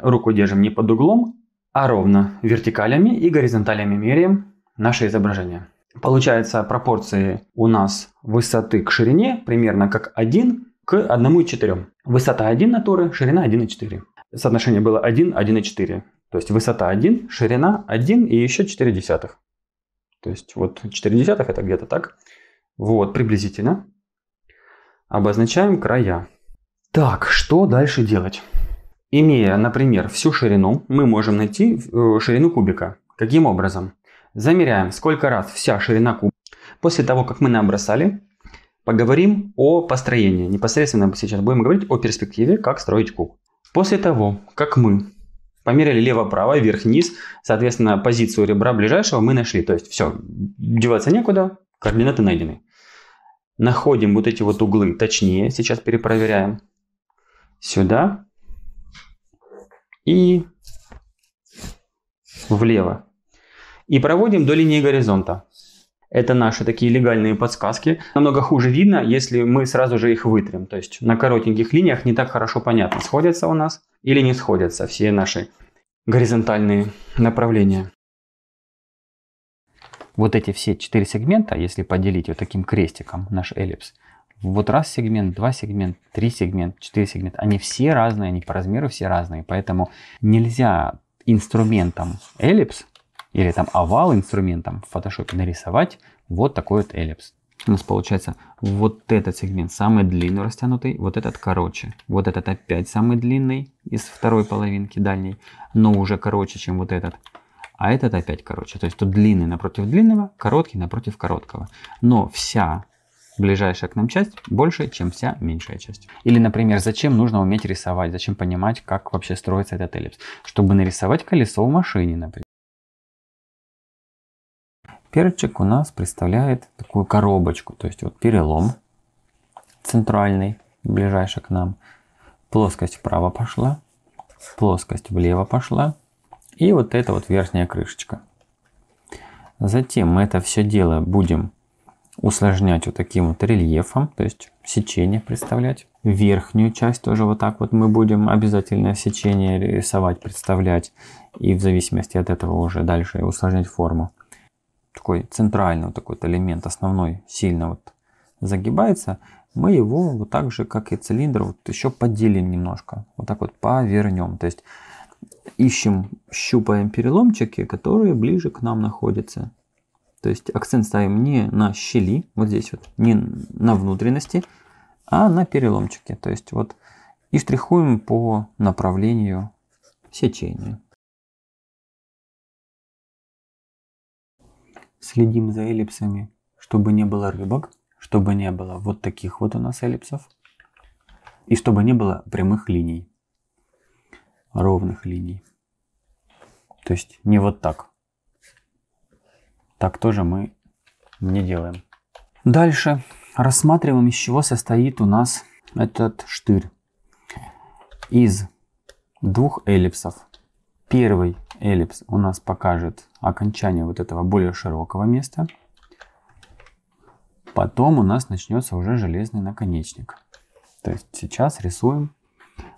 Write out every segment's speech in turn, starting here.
Руку держим не под углом, а ровно вертикалями и горизонталями меряем наше изображение. Получается пропорции у нас высоты к ширине примерно как 1 к и 1,4. Высота 1 натуры, ширина и 1,4. Соотношение было 1, 1,4. То есть высота 1, ширина 1 и еще 4 десятых. То есть вот 4 десятых это где-то так. Вот, приблизительно. Обозначаем края. Так, что дальше делать? Имея, например, всю ширину, мы можем найти э, ширину кубика. Каким образом? Замеряем, сколько раз вся ширина кубика. После того, как мы набросали, поговорим о построении. Непосредственно сейчас будем говорить о перспективе, как строить куб. После того, как мы померили лево-право, вверх-вниз, соответственно, позицию ребра ближайшего мы нашли. То есть все, деваться некуда, координаты найдены. Находим вот эти вот углы, точнее, сейчас перепроверяем. Сюда и влево. И проводим до линии горизонта. Это наши такие легальные подсказки. Намного хуже видно, если мы сразу же их вытрем. То есть на коротеньких линиях не так хорошо понятно, сходятся у нас или не сходятся все наши горизонтальные направления. Вот эти все четыре сегмента, если поделить вот таким крестиком наш эллипс, вот раз сегмент, два сегмент, три сегмент, четыре сегмента, они все разные, они по размеру все разные, поэтому нельзя инструментом эллипс или там овал инструментом в Photoshop нарисовать вот такой вот эллипс. У нас получается вот этот сегмент самый длинный растянутый, вот этот короче. Вот этот опять самый длинный из второй половинки дальней, но уже короче, чем вот этот. А этот опять короче. То есть тут длинный напротив длинного, короткий напротив короткого. Но вся ближайшая к нам часть больше, чем вся меньшая часть. Или, например, зачем нужно уметь рисовать, зачем понимать, как вообще строится этот эллипс, чтобы нарисовать колесо в машине, например. Перчик у нас представляет такую коробочку, то есть вот перелом центральный, ближайший к нам, плоскость вправо пошла, плоскость влево пошла и вот эта вот верхняя крышечка. Затем мы это все дело будем усложнять вот таким вот рельефом, то есть сечение представлять. Верхнюю часть тоже вот так вот мы будем обязательно сечение рисовать, представлять. И в зависимости от этого уже дальше усложнять форму. Такой центральный вот такой вот элемент, основной, сильно вот загибается. Мы его вот так же, как и цилиндр, вот еще поделим немножко. Вот так вот повернем. То есть ищем, щупаем переломчики, которые ближе к нам находятся. То есть акцент ставим не на щели, вот здесь вот, не на внутренности, а на переломчике. То есть вот и штрихуем по направлению сечения. Следим за эллипсами, чтобы не было рыбок, чтобы не было вот таких вот у нас эллипсов и чтобы не было прямых линий, ровных линий. То есть не вот так. Так тоже мы не делаем. Дальше рассматриваем, из чего состоит у нас этот штырь. Из двух эллипсов. Первый эллипс у нас покажет окончание вот этого более широкого места. Потом у нас начнется уже железный наконечник. То есть сейчас рисуем,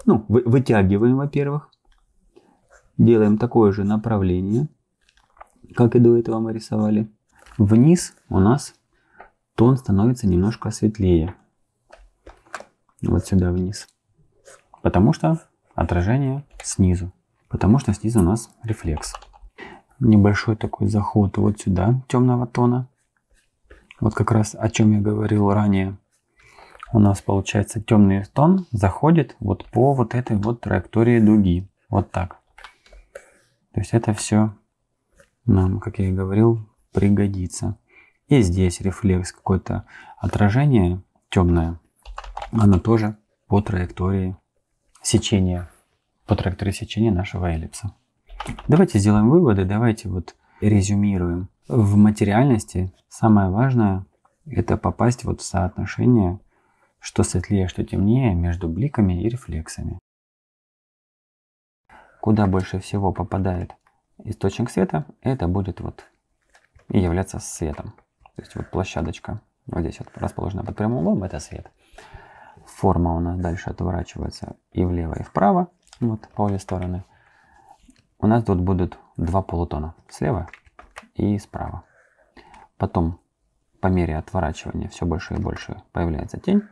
ну, вытягиваем, во-первых, делаем такое же направление как и до этого мы рисовали. Вниз у нас тон становится немножко светлее. Вот сюда вниз. Потому что отражение снизу. Потому что снизу у нас рефлекс. Небольшой такой заход вот сюда темного тона. Вот как раз о чем я говорил ранее. У нас получается темный тон заходит вот по вот этой вот траектории дуги. Вот так. То есть это все нам, как я и говорил, пригодится. И здесь рефлекс какое-то отражение темное, оно тоже по траектории сечения, по траектории сечения нашего эллипса. Давайте сделаем выводы, давайте вот резюмируем. В материальности самое важное – это попасть вот в соотношение, что светлее, что темнее, между бликами и рефлексами. Куда больше всего попадает источник света, это будет вот и являться светом. То есть вот площадочка вот здесь вот расположена под прямым углом, это свет. Форма у нас дальше отворачивается и влево, и вправо, вот по обе стороны. У нас тут будут два полутона, слева и справа. Потом по мере отворачивания все больше и больше появляется тень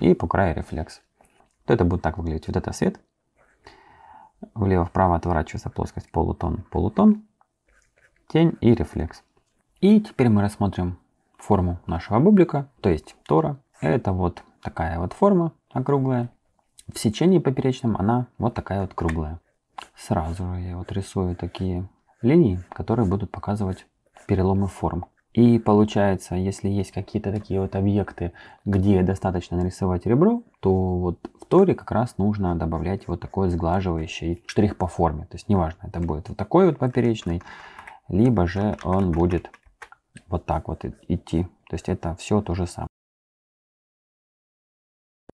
и по краю рефлекс. То это будет так выглядеть. Вот это свет, Влево-вправо отворачивается плоскость полутон-полутон. Тень и рефлекс. И теперь мы рассмотрим форму нашего бублика, то есть тора. Это вот такая вот форма округлая. В сечении поперечном она вот такая вот круглая. Сразу же я вот рисую такие линии, которые будут показывать переломы форм. И получается, если есть какие-то такие вот объекты, где достаточно нарисовать ребро, то вот в торе как раз нужно добавлять вот такой сглаживающий штрих по форме. То есть неважно, это будет вот такой вот поперечный, либо же он будет вот так вот идти. То есть это все то же самое.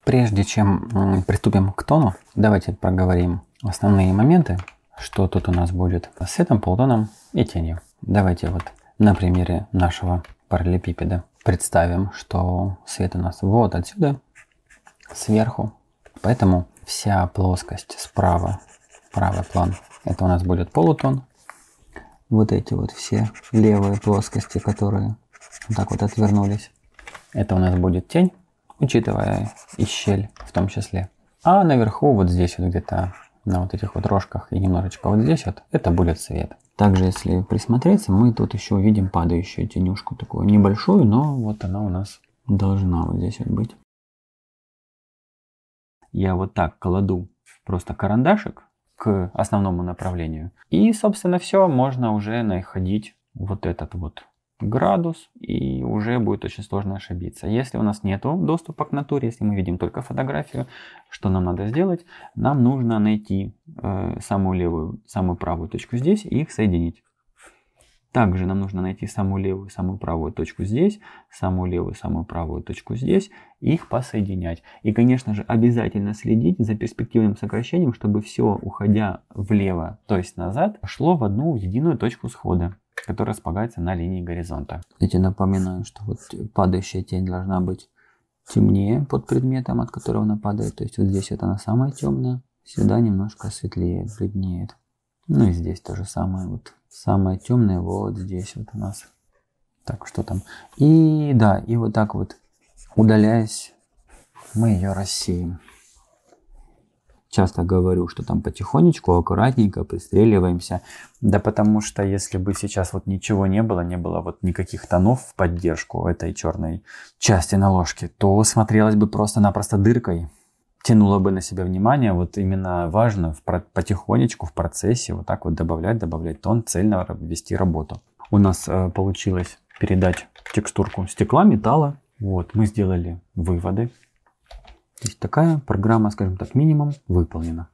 Прежде чем приступим к тону, давайте проговорим основные моменты, что тут у нас будет с этим полтоном и тенью. Давайте вот на примере нашего параллелепипеда. Представим, что свет у нас вот отсюда, сверху. Поэтому вся плоскость справа, правый план, это у нас будет полутон. Вот эти вот все левые плоскости, которые вот так вот отвернулись. Это у нас будет тень, учитывая и щель в том числе. А наверху вот здесь вот где-то на вот этих вот рожках и немножечко вот здесь вот, это будет цвет. Также, если присмотреться, мы тут еще увидим падающую тенюшку, такую небольшую, но вот она у нас должна вот здесь вот быть. Я вот так кладу просто карандашик к основному направлению. И, собственно, все, можно уже находить вот этот вот градус, и уже будет очень сложно ошибиться. Если у нас нет доступа к натуре, если мы видим только фотографию, что нам надо сделать? Нам нужно найти э, самую левую, самую правую точку здесь и их соединить. Также нам нужно найти самую левую, самую правую точку здесь, самую левую, самую правую точку здесь, их посоединять. И, конечно же, обязательно следить за перспективным сокращением, чтобы все, уходя влево, то есть назад, шло в одну единую точку схода который располагается на линии горизонта. Я тебе напоминаю, что вот падающая тень должна быть темнее под предметом, от которого она падает. То есть вот здесь вот она самая темная, сюда немножко светлее, бледнеет. Ну и здесь то же самое. Вот самое темное вот здесь вот у нас. Так, что там? И да, и вот так вот, удаляясь, мы ее рассеем часто говорю, что там потихонечку, аккуратненько пристреливаемся. Да потому что если бы сейчас вот ничего не было, не было вот никаких тонов в поддержку этой черной части на ложке, то смотрелось бы просто-напросто дыркой тянуло бы на себя внимание, вот именно важно в, потихонечку в процессе вот так вот добавлять, добавлять тон, цельно вести работу. У нас э, получилось передать текстурку стекла, металла. Вот, мы сделали выводы, то есть такая программа, скажем так, минимум выполнена.